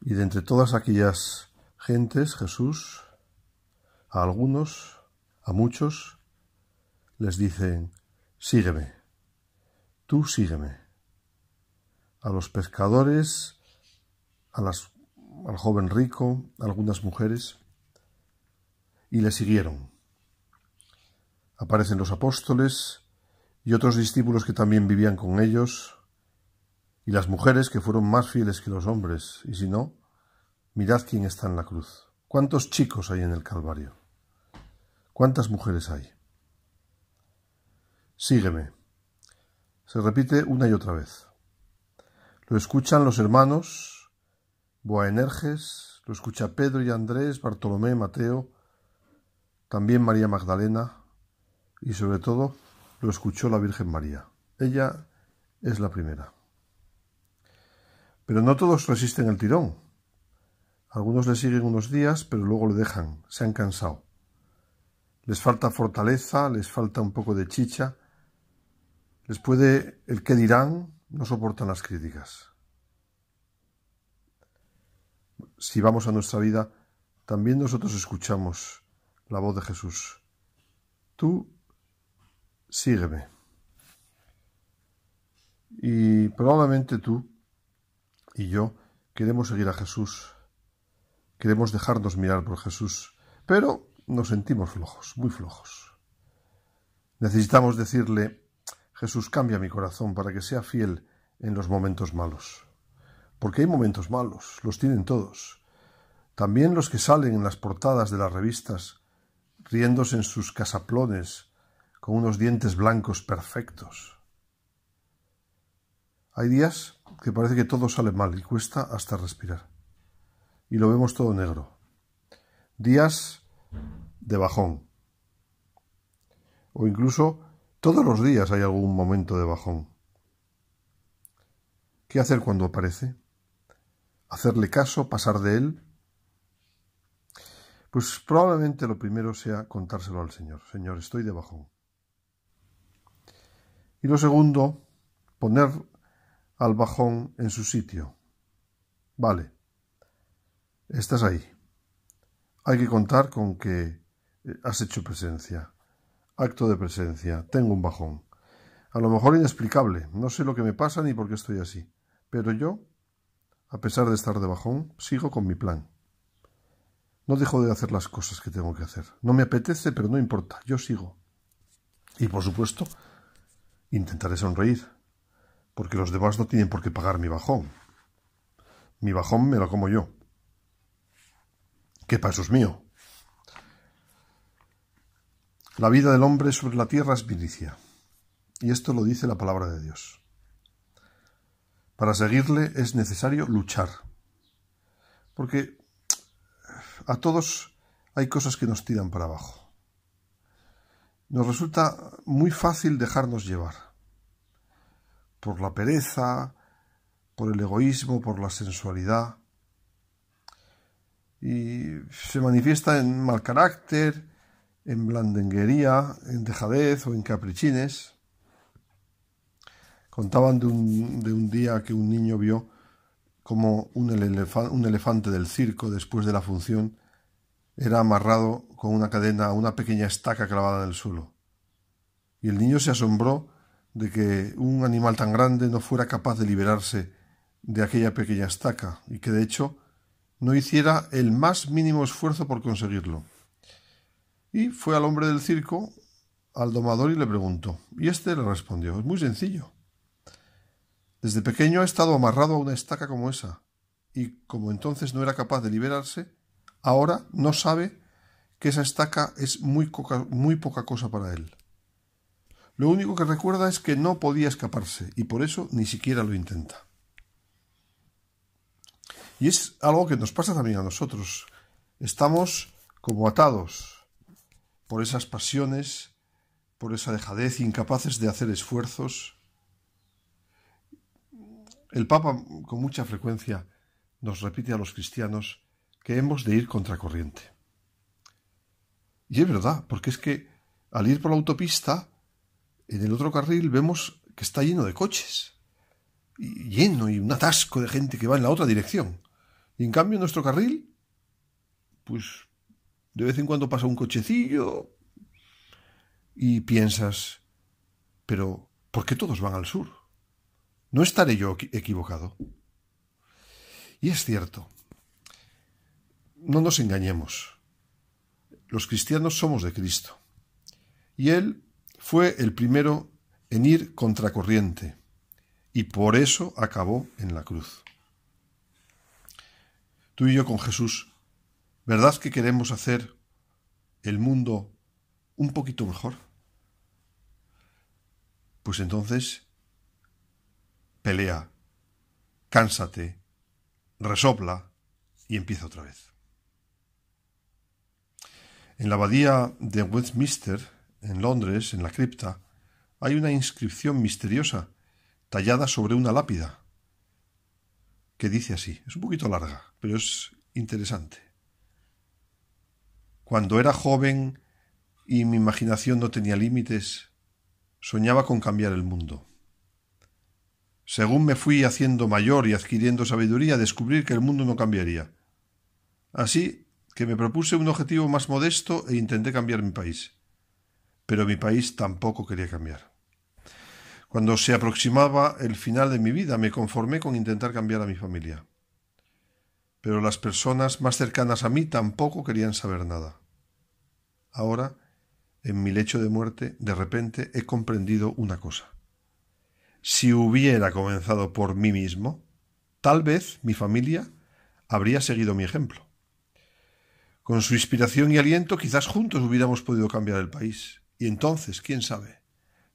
Y de entre todas aquellas gentes, Jesús, a algunos, a muchos, les dicen, sígueme, tú sígueme. A los pescadores, a al joven rico, a algunas mujeres, y le siguieron. Aparecen los apóstoles y otros discípulos que también vivían con ellos, y las mujeres que fueron más fieles que los hombres, y si no, mirad quién está en la cruz. ¿Cuántos chicos hay en el Calvario? ¿Cuántas mujeres hay? Sígueme. Se repite una y otra vez. Lo escuchan los hermanos, Boaenerges, lo escucha Pedro y Andrés, Bartolomé, Mateo, también María Magdalena, y sobre todo lo escuchó la Virgen María. Ella es la primera. Pero no todos resisten el tirón. Algunos le siguen unos días, pero luego le dejan, se han cansado. Les falta fortaleza, les falta un poco de chicha, les puede el que dirán, no soportan las críticas. Si vamos a nuestra vida, también nosotros escuchamos la voz de Jesús. Tú sígueme. Y probablemente tú y yo queremos seguir a Jesús, queremos dejarnos mirar por Jesús, pero nos sentimos flojos, muy flojos. Necesitamos decirle, Jesús, cambia mi corazón para que sea fiel en los momentos malos. Porque hay momentos malos, los tienen todos. También los que salen en las portadas de las revistas, riéndose en sus casaplones, con unos dientes blancos perfectos. Hay días que parece que todo sale mal y cuesta hasta respirar. Y lo vemos todo negro. Días de bajón. O incluso todos los días hay algún momento de bajón. ¿Qué hacer cuando aparece? ¿Hacerle caso? ¿Pasar de él? Pues probablemente lo primero sea contárselo al Señor. Señor, estoy de bajón. Y lo segundo, poner al bajón en su sitio. Vale. Estás ahí. Hay que contar con que eh, has hecho presencia. Acto de presencia. Tengo un bajón. A lo mejor inexplicable. No sé lo que me pasa ni por qué estoy así. Pero yo, a pesar de estar de bajón, sigo con mi plan. No dejo de hacer las cosas que tengo que hacer. No me apetece, pero no importa. Yo sigo. Y por supuesto, intentaré sonreír porque los demás no tienen por qué pagar mi bajón. Mi bajón me lo como yo. ¿Qué paso es mío? La vida del hombre sobre la tierra es milicia y esto lo dice la palabra de Dios. Para seguirle es necesario luchar, porque a todos hay cosas que nos tiran para abajo. Nos resulta muy fácil dejarnos llevar por la pereza, por el egoísmo, por la sensualidad. Y se manifiesta en mal carácter, en blandenguería, en dejadez o en caprichines. Contaban de un, día que un niño vio como un, elefante, un elefante del circo, después de la función, era amarrado con una cadena a una pequeña estaca clavada en el suelo. Y el niño se asombró de que un animal tan grande no fuera capaz de liberarse de aquella pequeña estaca y que de hecho no hiciera el más mínimo esfuerzo por conseguirlo. Y fue al hombre del circo, al domador, y le preguntó. Y este le respondió, es muy sencillo. Desde pequeño ha estado amarrado a una estaca como esa, y como entonces no era capaz de liberarse, ahora no sabe que esa estaca es muy, muy poca cosa para él. Lo único que recuerda es que no podía escaparse y por eso ni siquiera lo intenta. Y es algo que nos pasa también a nosotros. Estamos como atados por esas pasiones, por esa dejadez, incapaces de hacer esfuerzos. El Papa con mucha frecuencia nos repite a los cristianos que hemos de ir contracorriente. Y es verdad, porque es que al ir por la autopista en el otro carril vemos que está lleno de coches. Y lleno y un atasco de gente que va en la otra dirección. Y en cambio en nuestro carril, pues de vez en cuando pasa un cochecillo y piensas, pero ¿por qué todos van al sur? ¿No estaré yo equivocado? Y es cierto, no nos engañemos. Los cristianos somos de Cristo. Y Él fue el primero en ir contracorriente y por eso acabó en la cruz. Tú y yo con Jesús, ¿verdad que queremos hacer el mundo un poquito mejor? Pues entonces, pelea, cánsate, resopla y empieza otra vez. En la abadía de Westminster, en Londres, en la cripta, hay una inscripción misteriosa tallada sobre una lápida que dice así. Es un poquito larga, pero es interesante. Cuando era joven y mi imaginación no tenía límites, soñaba con cambiar el mundo. Según me fui haciendo mayor y adquiriendo sabiduría, descubrí que el mundo no cambiaría. Así que me propuse un objetivo más modesto e intenté cambiar mi país pero mi país tampoco quería cambiar. Cuando se aproximaba el final de mi vida, me conformé con intentar cambiar a mi familia. Pero las personas más cercanas a mí tampoco querían saber nada. Ahora, en mi lecho de muerte, de repente he comprendido una cosa. Si hubiera comenzado por mí mismo, tal vez mi familia habría seguido mi ejemplo. Con su inspiración y aliento, quizás juntos hubiéramos podido cambiar el país. Y entonces, quién sabe,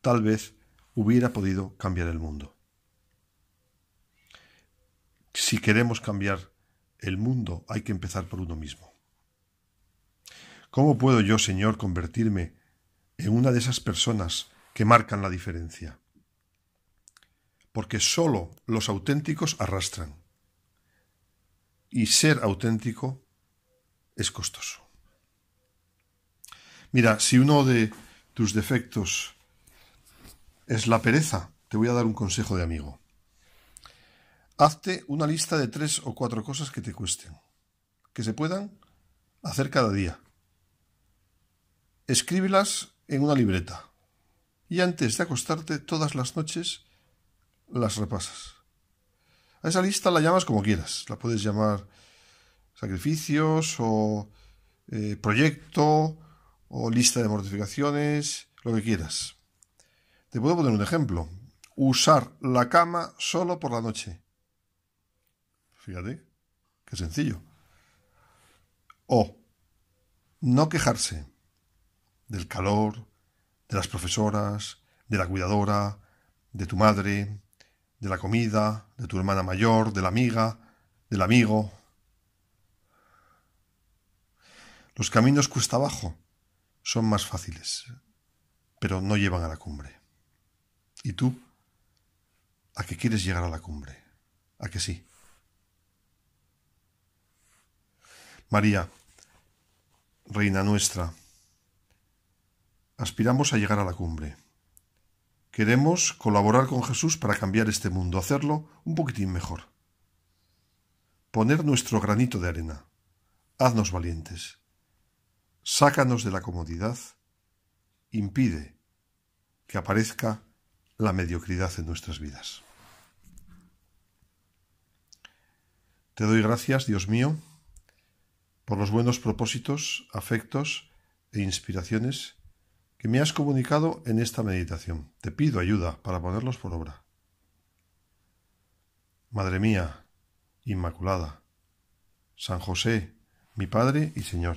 tal vez hubiera podido cambiar el mundo. Si queremos cambiar el mundo, hay que empezar por uno mismo. ¿Cómo puedo yo, Señor, convertirme en una de esas personas que marcan la diferencia? Porque solo los auténticos arrastran. Y ser auténtico es costoso. Mira, si uno de tus defectos es la pereza, te voy a dar un consejo de amigo. Hazte una lista de tres o cuatro cosas que te cuesten, que se puedan hacer cada día. Escríbelas en una libreta y antes de acostarte todas las noches las repasas. A esa lista la llamas como quieras, la puedes llamar sacrificios o eh, proyecto o lista de mortificaciones, lo que quieras. Te puedo poner un ejemplo. Usar la cama solo por la noche. Fíjate, qué sencillo. O no quejarse del calor, de las profesoras, de la cuidadora, de tu madre, de la comida, de tu hermana mayor, de la amiga, del amigo. Los caminos cuesta abajo son más fáciles, pero no llevan a la cumbre. ¿Y tú? ¿A qué quieres llegar a la cumbre? ¿A qué sí? María, Reina nuestra, aspiramos a llegar a la cumbre. Queremos colaborar con Jesús para cambiar este mundo, hacerlo un poquitín mejor. Poner nuestro granito de arena. Haznos valientes sácanos de la comodidad, impide que aparezca la mediocridad en nuestras vidas. Te doy gracias, Dios mío, por los buenos propósitos, afectos e inspiraciones que me has comunicado en esta meditación. Te pido ayuda para ponerlos por obra. Madre mía, Inmaculada, San José, mi Padre y Señor.